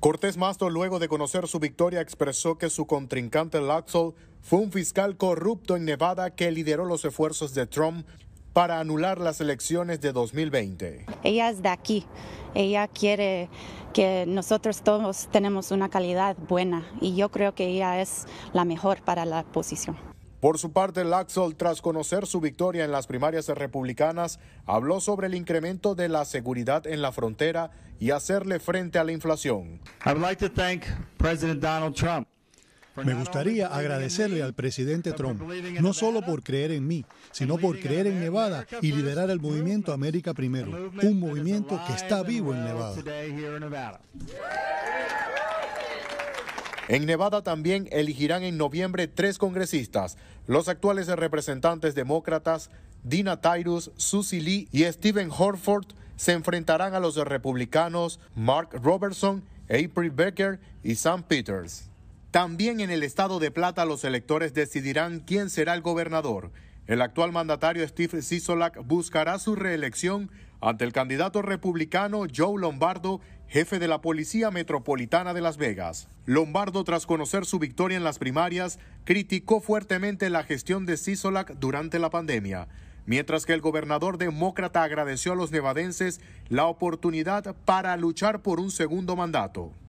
Cortés Masto, luego de conocer su victoria, expresó que su contrincante Laxol fue un fiscal corrupto en Nevada que lideró los esfuerzos de Trump para anular las elecciones de 2020. Ella es de aquí, ella quiere que nosotros todos tenemos una calidad buena y yo creo que ella es la mejor para la posición. Por su parte, Laxol, tras conocer su victoria en las primarias republicanas, habló sobre el incremento de la seguridad en la frontera y hacerle frente a la inflación. Me gustaría agradecerle al presidente Trump, no solo por creer en mí, sino por creer en Nevada y liderar el movimiento América Primero, un movimiento que está vivo en Nevada. En Nevada también elegirán en noviembre tres congresistas, los actuales representantes demócratas Dina Tyrus, Susie Lee y Stephen Horford se enfrentarán a los republicanos Mark Robertson, April Becker y Sam Peters. También en el estado de Plata los electores decidirán quién será el gobernador. El actual mandatario Steve Sisolak buscará su reelección ante el candidato republicano Joe Lombardo, jefe de la Policía Metropolitana de Las Vegas. Lombardo, tras conocer su victoria en las primarias, criticó fuertemente la gestión de Sisolak durante la pandemia, mientras que el gobernador demócrata agradeció a los nevadenses la oportunidad para luchar por un segundo mandato.